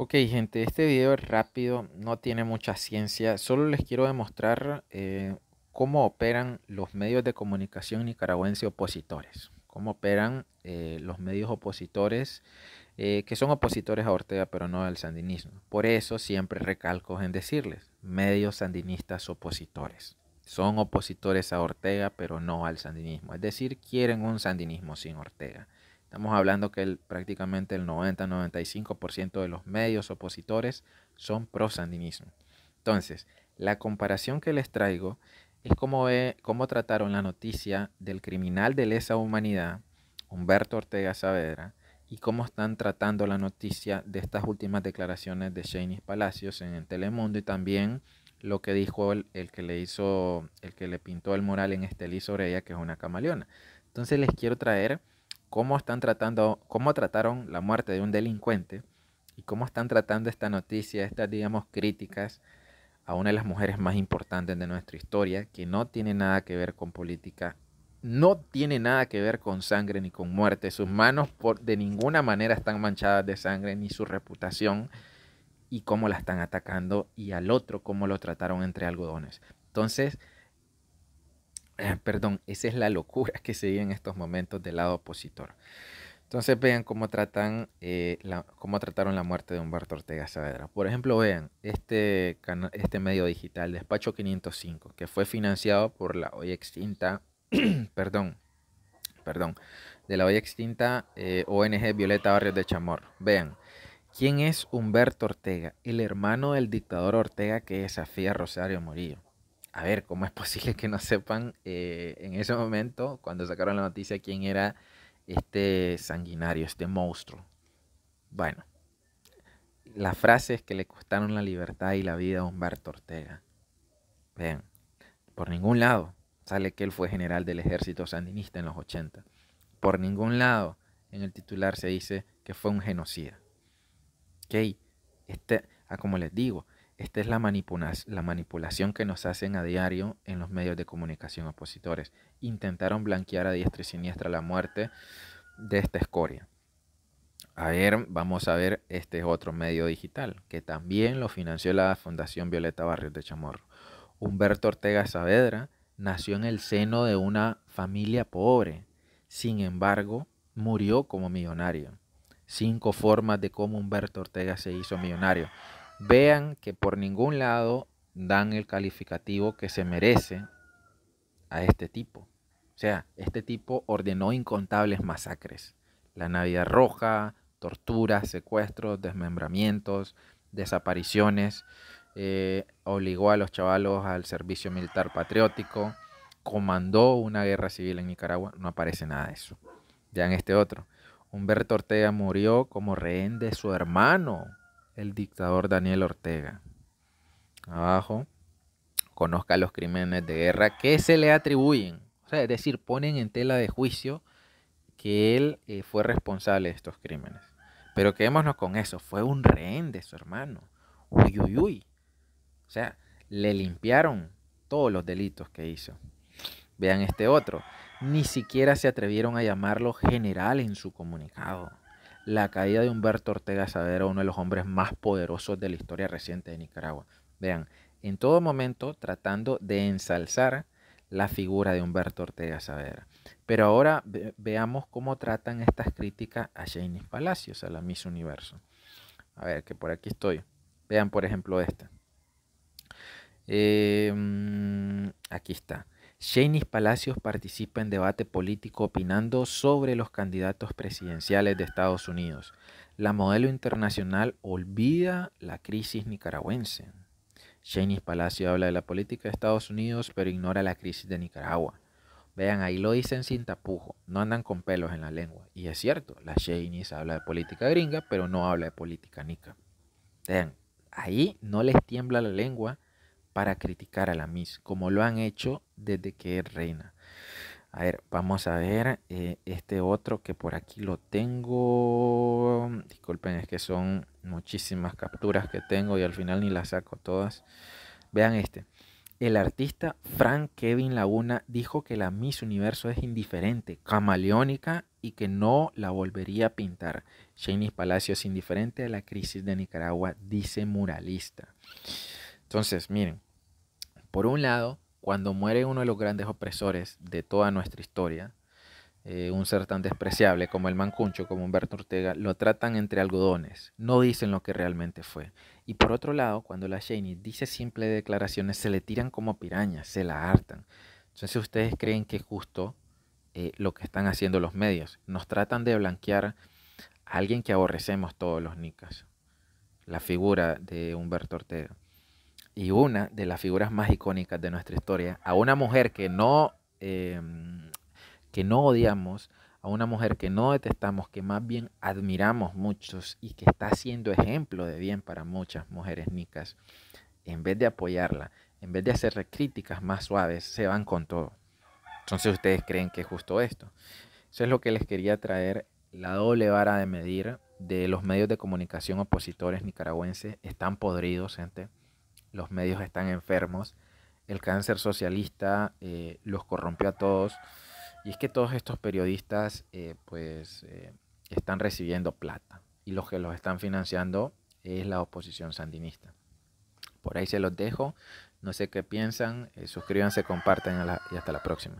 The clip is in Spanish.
Ok gente, este video es rápido, no tiene mucha ciencia, solo les quiero demostrar eh, cómo operan los medios de comunicación nicaragüense opositores, cómo operan eh, los medios opositores eh, que son opositores a Ortega pero no al sandinismo. Por eso siempre recalco en decirles, medios sandinistas opositores. Son opositores a Ortega pero no al sandinismo, es decir, quieren un sandinismo sin Ortega. Estamos hablando que el, prácticamente el 90-95% de los medios opositores son pro-sandinismo. Entonces, la comparación que les traigo es cómo, cómo trataron la noticia del criminal de lesa humanidad, Humberto Ortega Saavedra, y cómo están tratando la noticia de estas últimas declaraciones de Shaney Palacios en el Telemundo y también lo que dijo el, que le hizo, el que le pintó el mural en Estelí sobre ella, que es una camaleona. Entonces les quiero traer cómo están tratando, cómo trataron la muerte de un delincuente y cómo están tratando esta noticia, estas, digamos, críticas a una de las mujeres más importantes de nuestra historia, que no tiene nada que ver con política, no tiene nada que ver con sangre ni con muerte. Sus manos por, de ninguna manera están manchadas de sangre ni su reputación y cómo la están atacando y al otro cómo lo trataron entre algodones. Entonces, eh, perdón, esa es la locura que se vive en estos momentos del lado opositor. Entonces vean cómo, tratan, eh, cómo trataron la muerte de Humberto Ortega Saavedra. Por ejemplo, vean este, este medio digital, Despacho 505, que fue financiado por la hoy extinta, perdón, perdón, de la hoy extinta eh, ONG Violeta Barrios de Chamor. Vean, ¿quién es Humberto Ortega? El hermano del dictador Ortega que desafía a Rosario Murillo a ver, ¿cómo es posible que no sepan eh, en ese momento, cuando sacaron la noticia, quién era este sanguinario, este monstruo? Bueno, las frases que le costaron la libertad y la vida a Humberto Ortega. Vean, por ningún lado sale que él fue general del ejército sandinista en los 80. Por ningún lado en el titular se dice que fue un genocida. Ok, este, ah, como les digo, esta es la, manipulación que nos hacen a diario en los medios de comunicación opositores. Intentaron blanquear a diestra y siniestra la muerte de esta escoria. A ver, vamos a ver este otro medio digital que también lo financió la Fundación Violeta Barrios de Chamorro. Humberto Ortega Saavedra nació en el seno de una familia pobre. Sin embargo, murió como millonario. Cinco formas de cómo Humberto Ortega se hizo millonario vean que por ningún lado dan el calificativo que se merece a este tipo. O sea, este tipo ordenó incontables masacres. La Navidad Roja, torturas, secuestros, desmembramientos, desapariciones. Eh, obligó a los chavalos al servicio militar patriótico. Comandó una guerra civil en Nicaragua. No aparece nada de eso. Ya en este otro. Humberto Ortega murió como rehén de su hermano el dictador Daniel Ortega. Abajo, conozca los crímenes de guerra que se le atribuyen. es decir, ponen en tela de juicio que él eh, fue responsable de estos crímenes. Pero quedémonos con eso, fue un rehén de su hermano. Uy, uy, uy. O sea, le limpiaron todos los delitos que hizo. Vean este otro. Ni siquiera se atrevieron a llamarlo general en su comunicado la caída de Humberto Ortega Saavedra, uno de los hombres más poderosos de la historia reciente de Nicaragua. Vean, en todo momento tratando de ensalzar la figura de Humberto Ortega Saavedra. Pero ahora veamos cómo tratan estas críticas a Janis Palacios, a la Miss Universo. A ver, que por aquí estoy. Vean, por ejemplo, esta. Eh, mm, aquí está. Janice Palacios participa en debate político opinando sobre los candidatos presidenciales de Estados Unidos. La modelo internacional olvida la crisis nicaragüense. Janice Palacios habla de la política de Estados Unidos pero ignora la crisis de Nicaragua. Vean, ahí lo dicen sin tapujo, no andan con pelos en la lengua. Y es cierto, la Janis habla de política gringa pero no habla de política nica. Vean, ahí no les tiembla la lengua para criticar a la Miss, como lo han hecho desde que reina. A ver, vamos a ver eh, este otro que por aquí lo tengo. Disculpen, es que son muchísimas capturas que tengo y al final ni las saco todas. Vean este. El artista Frank Kevin Laguna dijo que la Miss Universo es indiferente, camaleónica y que no la volvería a pintar. Shaney's Palacio es indiferente a la crisis de Nicaragua, dice muralista. Entonces, miren, por un lado, cuando muere uno de los grandes opresores de toda nuestra historia, eh, un ser tan despreciable como el Mancuncho, como Humberto Ortega, lo tratan entre algodones, no dicen lo que realmente fue. Y por otro lado, cuando la Cheney dice simples declaraciones, se le tiran como pirañas, se la hartan. Entonces ustedes creen que es justo eh, lo que están haciendo los medios. Nos tratan de blanquear a alguien que aborrecemos todos los nicas, la figura de Humberto Ortega y una de las figuras más icónicas de nuestra historia, a una mujer que no, em, que no odiamos, a una mujer que no detestamos, que más bien admiramos muchos y que está siendo ejemplo de bien para muchas mujeres nicas, en vez de apoyarla, en vez de hacer críticas más suaves, se van con todo. Entonces ustedes creen que es justo esto. Eso es lo que les quería traer, la doble vara de medir de los medios de comunicación opositores nicaragüenses. Están podridos, gente los medios están enfermos, el cáncer socialista eh, los corrompió a todos. Y es que todos estos periodistas eh, pues eh, están recibiendo plata y los que los están financiando es la oposición sandinista. Por ahí se los dejo. No sé qué piensan. suscríbanse, compartan y hasta la próxima.